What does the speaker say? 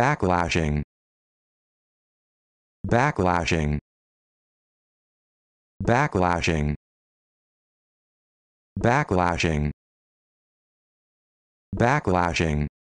backlashing backlashing backlashing backlashing backlashing